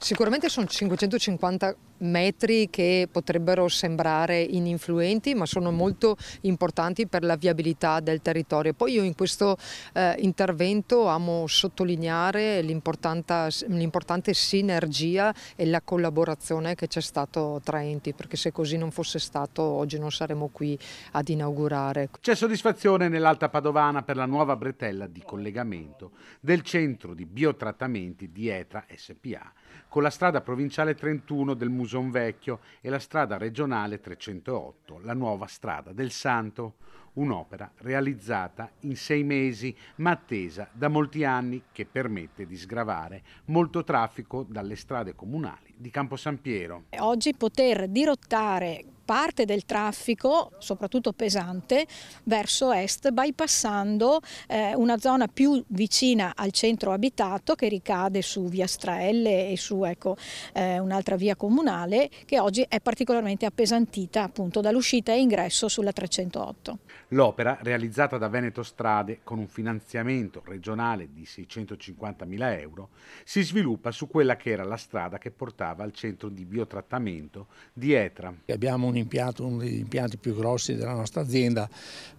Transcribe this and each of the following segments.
Sicuramente sono 550 metri che potrebbero sembrare ininfluenti ma sono molto importanti per la viabilità del territorio. Poi io in questo eh, intervento amo sottolineare l'importante sinergia e la collaborazione che c'è stato tra enti perché se così non fosse stato oggi non saremmo qui ad inaugurare. C'è soddisfazione nell'Alta Padovana per la nuova bretella di collegamento del centro di biotrattamenti di ETRA SPA con la strada provinciale 31 del museo Vecchio e la strada regionale 308, la nuova strada del Santo, un'opera realizzata in sei mesi ma attesa da molti anni che permette di sgravare molto traffico dalle strade comunali di Campo San Piero. Oggi poter dirottare parte del traffico, soprattutto pesante, verso est, bypassando eh, una zona più vicina al centro abitato che ricade su via Straelle e su ecco, eh, un'altra via comunale che oggi è particolarmente appesantita appunto dall'uscita e ingresso sulla 308. L'opera, realizzata da Veneto Strade con un finanziamento regionale di 650.000 euro, si sviluppa su quella che era la strada che portava al centro di biotrattamento di Etra. Abbiamo un impianto, uno degli impianti più grossi della nostra azienda,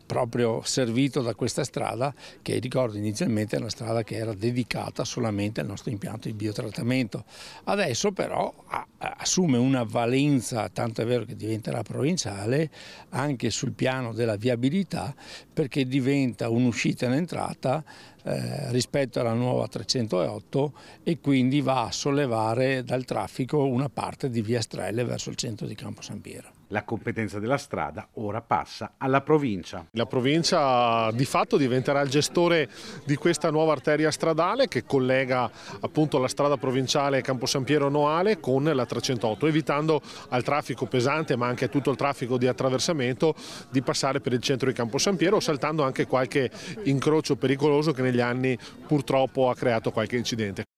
proprio servito da questa strada che ricordo inizialmente era una strada che era dedicata solamente al nostro impianto di biotrattamento. Adesso però assume una valenza, tanto è vero che diventerà provinciale, anche sul piano della viabilità perché diventa un'uscita e un'entrata eh, rispetto alla nuova 308 e quindi va a sollevare dal traffico una parte di via Strelle verso il centro di Campo San Piero. La competenza della strada ora passa alla provincia. La provincia di fatto diventerà il gestore di questa nuova arteria stradale che collega appunto la strada provinciale Campo San Piero Noale con la 308, evitando al traffico pesante ma anche a tutto il traffico di attraversamento di passare per il centro di Campo San Piero, saltando anche qualche incrocio pericoloso che ne negli anni purtroppo ha creato qualche incidente.